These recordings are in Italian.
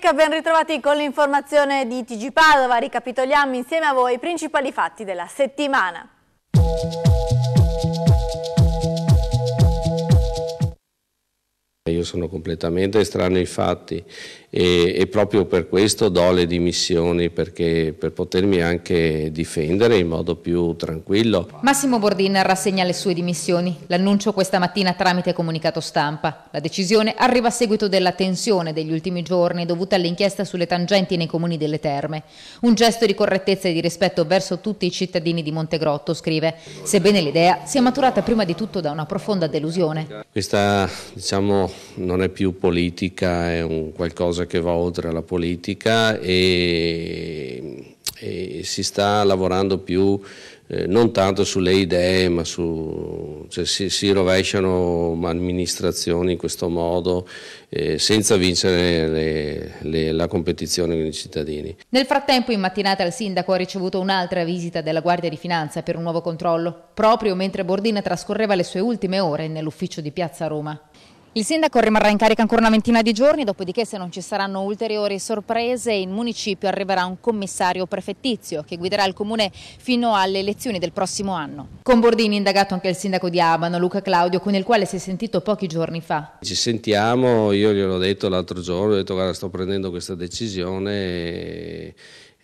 Federica, ben ritrovati con l'informazione di TG Padova. Ricapitoliamo insieme a voi i principali fatti della settimana. Io sono completamente estraneo ai fatti e, e, proprio per questo do le dimissioni perché, per potermi anche difendere in modo più tranquillo. Massimo Bordin rassegna le sue dimissioni, l'annuncio questa mattina tramite comunicato stampa. La decisione arriva a seguito della tensione degli ultimi giorni dovuta all'inchiesta sulle tangenti nei comuni delle terme. Un gesto di correttezza e di rispetto verso tutti i cittadini di Montegrotto, scrive, sebbene l'idea sia maturata prima di tutto da una profonda delusione. Questa diciamo non è più politica, è un qualcosa qualcosa che va oltre la politica e, e si sta lavorando più eh, non tanto sulle idee, ma su, cioè, si, si, rovesciano amministrazioni in questo modo eh, senza vincere le, le, la competizione con i cittadini. Nel frattempo in mattinata il sindaco ha ricevuto un'altra visita della Guardia di Finanza per un nuovo controllo, proprio mentre Bordina trascorreva le sue ultime ore nell'ufficio di Piazza Roma. Il sindaco rimarrà in carica ancora una ventina di giorni, dopodiché se non ci saranno ulteriori sorprese in municipio arriverà un commissario prefettizio che guiderà il comune fino alle elezioni del prossimo anno. Con Bordini indagato anche il sindaco di Abano, Luca Claudio, con il quale si è sentito pochi giorni fa. Ci sentiamo, io gliel'ho detto l'altro giorno, ho detto guarda sto prendendo questa decisione E...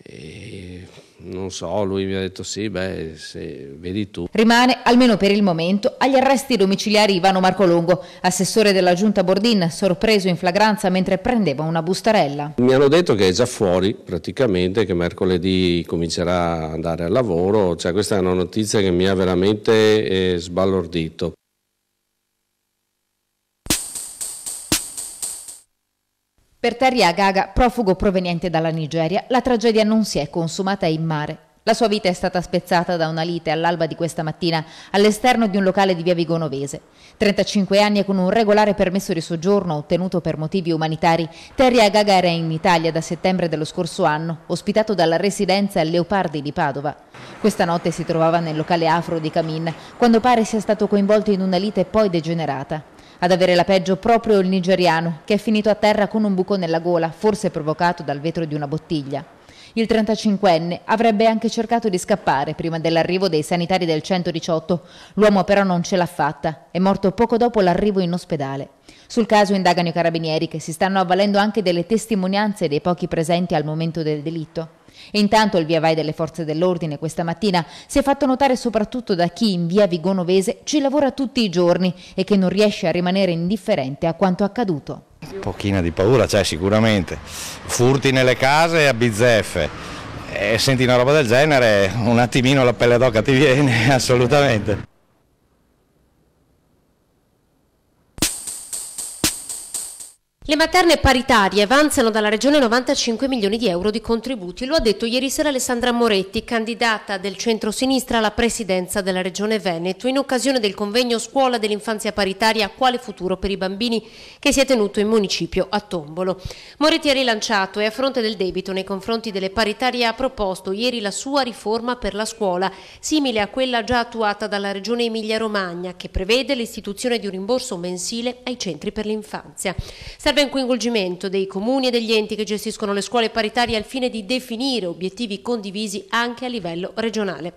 E non so, lui mi ha detto sì, beh, se vedi tu. Rimane, almeno per il momento, agli arresti domiciliari Ivano Marco Longo, assessore della giunta Bordin, sorpreso in flagranza mentre prendeva una bustarella. Mi hanno detto che è già fuori praticamente, che mercoledì comincerà ad andare al lavoro, cioè questa è una notizia che mi ha veramente eh, sbalordito. Per Terry Agaga, profugo proveniente dalla Nigeria, la tragedia non si è consumata in mare. La sua vita è stata spezzata da una lite all'alba di questa mattina all'esterno di un locale di via Vigonovese. 35 anni e con un regolare permesso di soggiorno ottenuto per motivi umanitari, Terry Agaga era in Italia da settembre dello scorso anno, ospitato dalla residenza Leopardi di Padova. Questa notte si trovava nel locale afro di Camin, quando pare sia stato coinvolto in una lite poi degenerata. Ad avere la peggio proprio il nigeriano, che è finito a terra con un buco nella gola, forse provocato dal vetro di una bottiglia. Il 35enne avrebbe anche cercato di scappare prima dell'arrivo dei sanitari del 118. L'uomo però non ce l'ha fatta, è morto poco dopo l'arrivo in ospedale. Sul caso indagano i carabinieri che si stanno avvalendo anche delle testimonianze dei pochi presenti al momento del delitto intanto il via vai delle forze dell'ordine questa mattina si è fatto notare soprattutto da chi in via Vigonovese ci lavora tutti i giorni e che non riesce a rimanere indifferente a quanto accaduto. Un pochino di paura c'è cioè, sicuramente, furti nelle case e a bizzeffe e eh, senti una roba del genere un attimino la pelle d'oca ti viene assolutamente. Le materne paritarie avanzano dalla Regione 95 milioni di euro di contributi, lo ha detto ieri sera Alessandra Moretti, candidata del centro-sinistra alla presidenza della Regione Veneto, in occasione del convegno Scuola dell'infanzia paritaria Quale futuro per i bambini che si è tenuto in municipio a Tombolo. Moretti ha rilanciato e a fronte del debito nei confronti delle paritarie ha proposto ieri la sua riforma per la scuola, simile a quella già attuata dalla Regione Emilia-Romagna, che prevede l'istituzione di un rimborso mensile ai centri per l'infanzia. Serve un coinvolgimento dei comuni e degli enti che gestiscono le scuole paritarie al fine di definire obiettivi condivisi anche a livello regionale.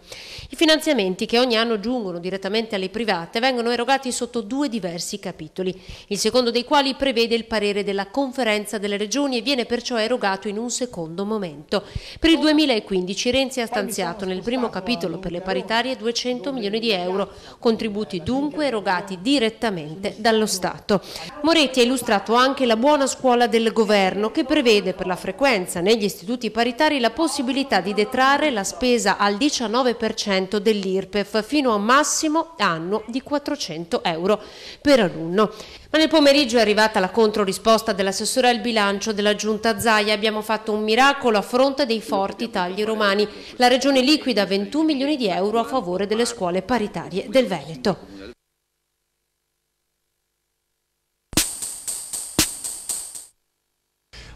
I finanziamenti che ogni anno giungono direttamente alle private vengono erogati sotto due diversi capitoli, il secondo dei quali prevede il parere della conferenza delle regioni e viene perciò erogato in un secondo momento. Per il 2015 Renzi ha eh, stanziato nel primo eh, capitolo per le paritarie 200 milioni di euro, contributi dunque erogati direttamente dallo Stato. Moretti ha illustrato anche la buona scuola del governo che prevede per la frequenza negli istituti paritari la possibilità di detrarre la spesa al 19% dell'IRPEF fino a un massimo anno di 400 euro per alunno. Ma nel pomeriggio è arrivata la controrisposta dell'assessore al bilancio della Giunta Zaia. Abbiamo fatto un miracolo a fronte dei forti tagli romani. La regione liquida 21 milioni di euro a favore delle scuole paritarie del Veneto.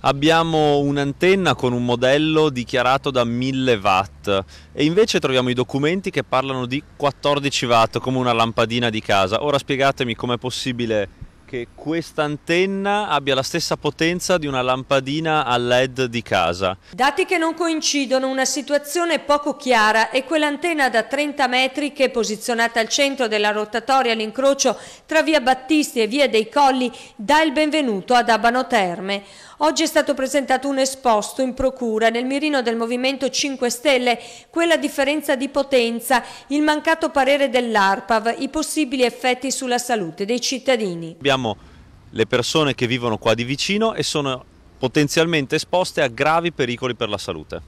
abbiamo un'antenna con un modello dichiarato da 1000 watt e invece troviamo i documenti che parlano di 14 watt come una lampadina di casa. Ora spiegatemi com'è possibile che questa antenna abbia la stessa potenza di una lampadina a LED di casa. Dati che non coincidono, una situazione poco chiara è quell'antenna da 30 metri che, posizionata al centro della rotatoria all'incrocio tra via Battisti e via dei Colli, dà il benvenuto ad Abano Terme. Oggi è stato presentato un esposto in procura nel mirino del Movimento 5 Stelle, quella differenza di potenza, il mancato parere dell'ARPAV, i possibili effetti sulla salute dei cittadini. Abbiamo le persone che vivono qua di vicino e sono potenzialmente esposte a gravi pericoli per la salute.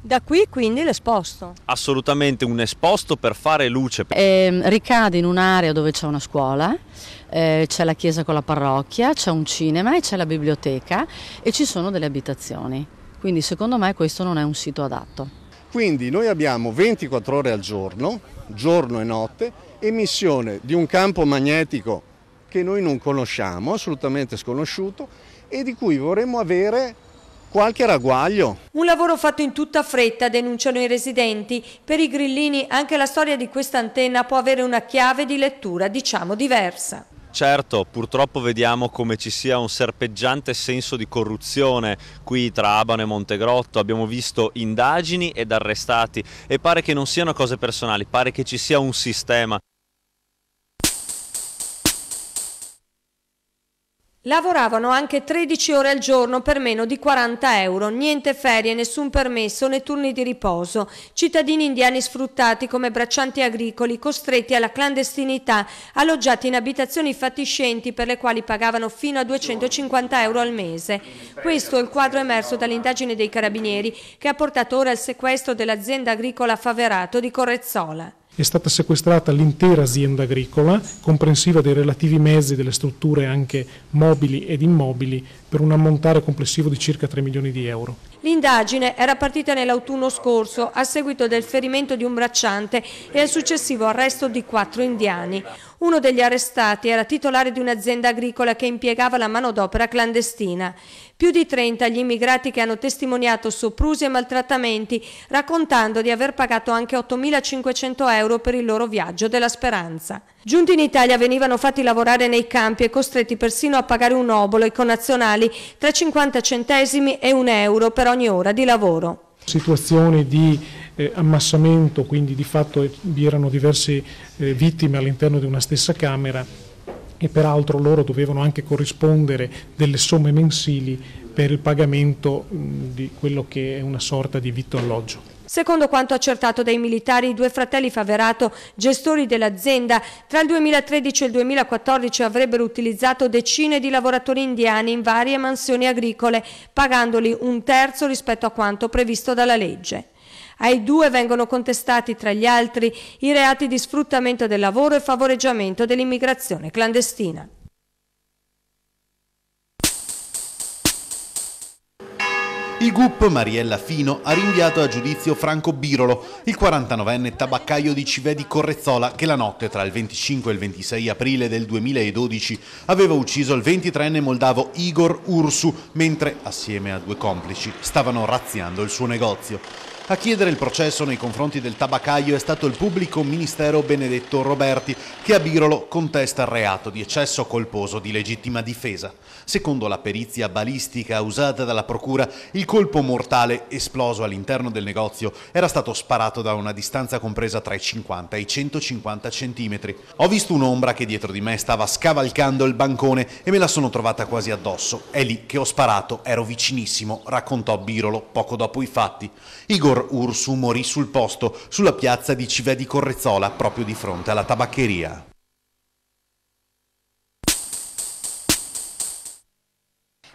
Da qui quindi l'esposto? Assolutamente un esposto per fare luce. Eh, ricade in un'area dove c'è una scuola, eh, c'è la chiesa con la parrocchia, c'è un cinema e c'è la biblioteca e ci sono delle abitazioni. Quindi secondo me questo non è un sito adatto. Quindi noi abbiamo 24 ore al giorno, giorno e notte, emissione di un campo magnetico che noi non conosciamo, assolutamente sconosciuto, e di cui vorremmo avere qualche raguaglio. Un lavoro fatto in tutta fretta, denunciano i residenti. Per i grillini anche la storia di questa antenna può avere una chiave di lettura, diciamo, diversa. Certo, purtroppo vediamo come ci sia un serpeggiante senso di corruzione qui tra Abano e Montegrotto, abbiamo visto indagini ed arrestati e pare che non siano cose personali, pare che ci sia un sistema. Lavoravano anche 13 ore al giorno per meno di 40 euro, niente ferie, nessun permesso né turni di riposo. Cittadini indiani sfruttati come braccianti agricoli, costretti alla clandestinità, alloggiati in abitazioni fatiscenti per le quali pagavano fino a 250 euro al mese. Questo è il quadro emerso dall'indagine dei carabinieri che ha portato ora al sequestro dell'azienda agricola Faverato di Correzzola è stata sequestrata l'intera azienda agricola, comprensiva dei relativi mezzi delle strutture anche mobili ed immobili, per un ammontare complessivo di circa 3 milioni di euro. L'indagine era partita nell'autunno scorso a seguito del ferimento di un bracciante e al successivo arresto di quattro indiani. Uno degli arrestati era titolare di un'azienda agricola che impiegava la manodopera clandestina. Più di 30 gli immigrati che hanno testimoniato soprusi e maltrattamenti, raccontando di aver pagato anche 8.500 euro per il loro viaggio della speranza. Giunti in Italia venivano fatti lavorare nei campi e costretti persino a pagare un obolo ai connazionali tra 50 centesimi e un euro per ogni ora di lavoro situazioni di eh, ammassamento, quindi di fatto eh, vi erano diverse eh, vittime all'interno di una stessa Camera e peraltro loro dovevano anche corrispondere delle somme mensili per il pagamento mh, di quello che è una sorta di vitto alloggio. Secondo quanto accertato dai militari, i due fratelli Faverato, gestori dell'azienda, tra il 2013 e il 2014 avrebbero utilizzato decine di lavoratori indiani in varie mansioni agricole, pagandoli un terzo rispetto a quanto previsto dalla legge. Ai due vengono contestati, tra gli altri, i reati di sfruttamento del lavoro e favoreggiamento dell'immigrazione clandestina. Il GUP Mariella Fino ha rinviato a giudizio Franco Birolo, il 49enne tabaccaio di Civè di Correzzola che la notte tra il 25 e il 26 aprile del 2012 aveva ucciso il 23enne moldavo Igor Ursu mentre, assieme a due complici, stavano razziando il suo negozio. A chiedere il processo nei confronti del tabaccaio è stato il pubblico ministero Benedetto Roberti, che a Birolo contesta il reato di eccesso colposo di legittima difesa. Secondo la perizia balistica usata dalla procura, il colpo mortale esploso all'interno del negozio era stato sparato da una distanza compresa tra i 50 e i 150 centimetri. Ho visto un'ombra che dietro di me stava scavalcando il bancone e me la sono trovata quasi addosso. È lì che ho sparato, ero vicinissimo, raccontò Birolo poco dopo i fatti. Igor Ursu morì sul posto, sulla piazza di Civè di Correzzola, proprio di fronte alla tabaccheria.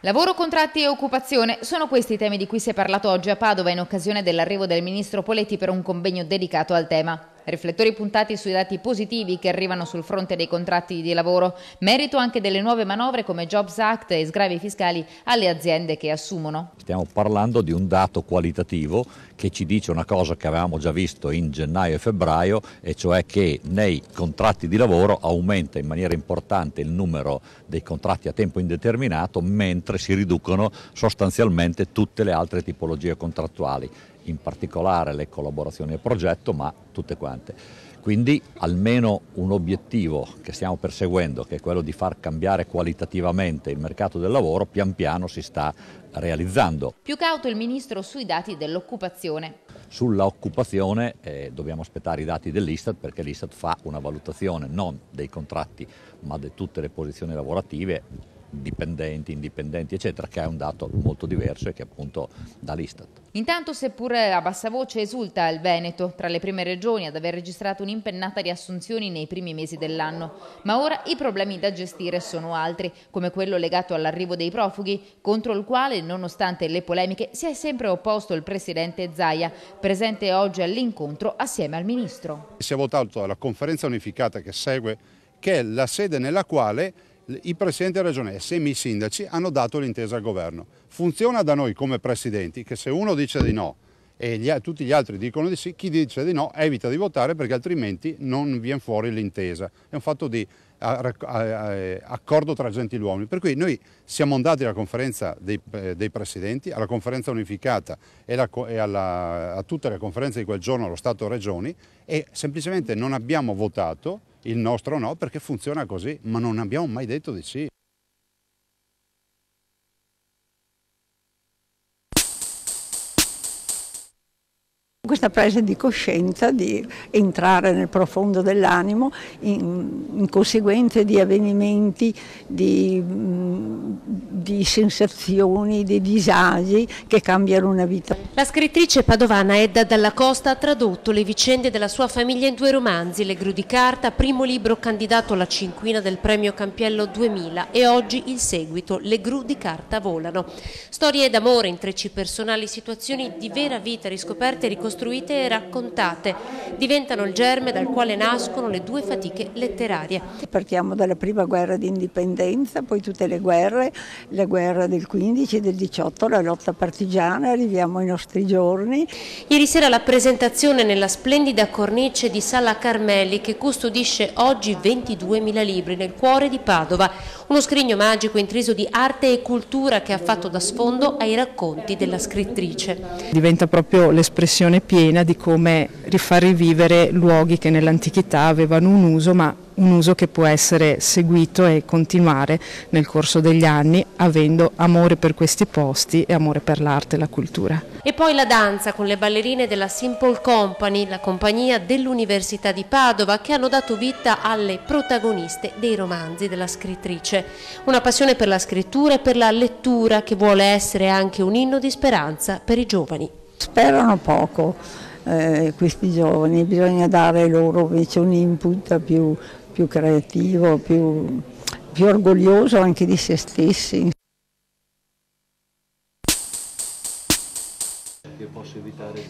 Lavoro, contratti e occupazione sono questi i temi di cui si è parlato oggi a Padova in occasione dell'arrivo del ministro Poletti per un convegno dedicato al tema. Riflettori puntati sui dati positivi che arrivano sul fronte dei contratti di lavoro, merito anche delle nuove manovre come Jobs Act e sgravi fiscali alle aziende che assumono. Stiamo parlando di un dato qualitativo che ci dice una cosa che avevamo già visto in gennaio e febbraio e cioè che nei contratti di lavoro aumenta in maniera importante il numero dei contratti a tempo indeterminato mentre si riducono sostanzialmente tutte le altre tipologie contrattuali, in particolare le collaborazioni a progetto ma tutte quante. Quindi almeno un obiettivo che stiamo perseguendo, che è quello di far cambiare qualitativamente il mercato del lavoro, pian piano si sta realizzando. Più cauto il Ministro sui dati dell'occupazione occupazione. Sulla occupazione eh, dobbiamo aspettare i dati dell'Istat perché l'Istat fa una valutazione non dei contratti ma di tutte le posizioni lavorative dipendenti, indipendenti, eccetera, che è un dato molto diverso e che appunto dall'Istat. Intanto, seppur a bassa voce, esulta il Veneto, tra le prime regioni ad aver registrato un'impennata di assunzioni nei primi mesi dell'anno. Ma ora i problemi da gestire sono altri, come quello legato all'arrivo dei profughi, contro il quale, nonostante le polemiche, si è sempre opposto il presidente Zaia, presente oggi all'incontro assieme al ministro. Si è votato alla conferenza unificata che segue, che è la sede nella quale il Presidente della Regione e semi sindaci hanno dato l'intesa al governo. Funziona da noi come Presidenti che se uno dice di no e gli, tutti gli altri dicono di sì, chi dice di no evita di votare perché altrimenti non viene fuori l'intesa. È un fatto di accordo tra gentiluomini. Per cui noi siamo andati alla conferenza dei, eh, dei presidenti, alla conferenza unificata e, la, e alla, a tutte le conferenze di quel giorno allo Stato-Regioni e semplicemente non abbiamo votato il nostro no perché funziona così, ma non abbiamo mai detto di sì. Questa presa di coscienza di entrare nel profondo dell'animo in, in conseguenza di avvenimenti, di, mm, di, sensazioni, di disagi che cambiano una vita. La scrittrice padovana Edda Dalla Costa ha tradotto le vicende della sua famiglia in due romanzi, Le Gru di Carta, primo libro candidato alla cinquina del premio Campiello 2000 e oggi il seguito, Le gru di carta volano. Storie d'amore, intrecci personali, situazioni di vera vita riscoperte e ricostruite costruite e raccontate. Diventano il germe dal quale nascono le due fatiche letterarie. Partiamo dalla prima guerra di indipendenza, poi tutte le guerre, la guerra del 15, del 18, la lotta partigiana, arriviamo ai nostri giorni. Ieri sera la presentazione nella splendida cornice di Sala Carmeli che custodisce oggi 22.000 libri nel cuore di Padova, uno scrigno magico intriso di arte e cultura che ha fatto da sfondo ai racconti della scrittrice. Diventa proprio l'espressione piena di come rifar rivivere luoghi che nell'antichità avevano un uso, ma un uso che può essere seguito e continuare nel corso degli anni avendo amore per questi posti e amore per l'arte e la cultura. E poi la danza con le ballerine della Simple Company, la compagnia dell'Università di Padova, che hanno dato vita alle protagoniste dei romanzi della scrittrice. Una passione per la scrittura e per la lettura che vuole essere anche un inno di speranza per i giovani. Sperano poco eh, questi giovani, bisogna dare loro invece un input più, più creativo, più, più orgoglioso anche di se stessi.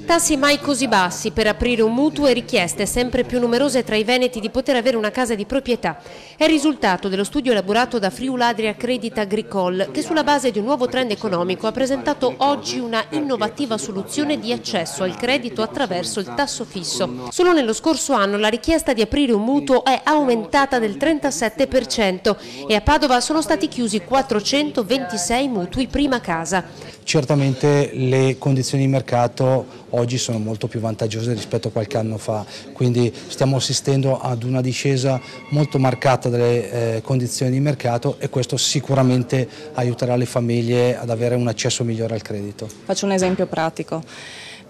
Tassi mai così bassi per aprire un mutuo e richieste sempre più numerose tra i veneti di poter avere una casa di proprietà è il risultato dello studio elaborato da Friuladria Credit Agricole che sulla base di un nuovo trend economico ha presentato oggi una innovativa soluzione di accesso al credito attraverso il tasso fisso. Solo nello scorso anno la richiesta di aprire un mutuo è aumentata del 37% e a Padova sono stati chiusi 426 mutui prima casa certamente le condizioni di mercato oggi sono molto più vantaggiose rispetto a qualche anno fa, quindi stiamo assistendo ad una discesa molto marcata delle eh, condizioni di mercato e questo sicuramente aiuterà le famiglie ad avere un accesso migliore al credito. Faccio un esempio pratico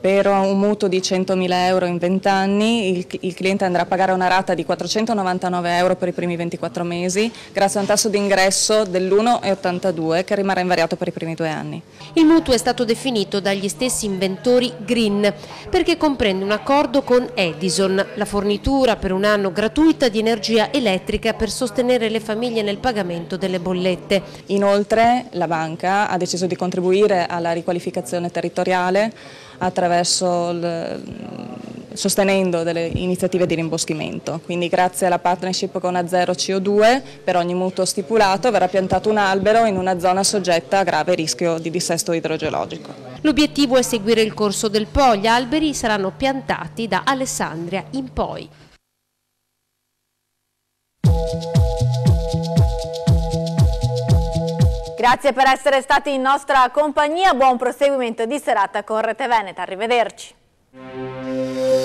per un mutuo di 100.000 euro in 20 anni il, il, cliente andrà a pagare una rata di 499 euro per i primi 24 mesi grazie a un tasso di ingresso dell'1,82 che rimarrà invariato per i primi due anni. Il mutuo è stato definito dagli stessi inventori green perché comprende un accordo con Edison, la fornitura per un anno gratuita di energia elettrica per sostenere le famiglie nel pagamento delle bollette. Inoltre la banca ha deciso di contribuire alla riqualificazione territoriale sostenendo delle iniziative di rimboschimento. Quindi grazie alla partnership con Azero CO2 per ogni mutuo stipulato verrà piantato un albero in una zona soggetta a grave rischio di dissesto idrogeologico. L'obiettivo è seguire il corso del Po, gli alberi saranno piantati da Alessandria in poi. Grazie per essere stati in nostra compagnia, buon proseguimento di serata con Rete Veneta, arrivederci.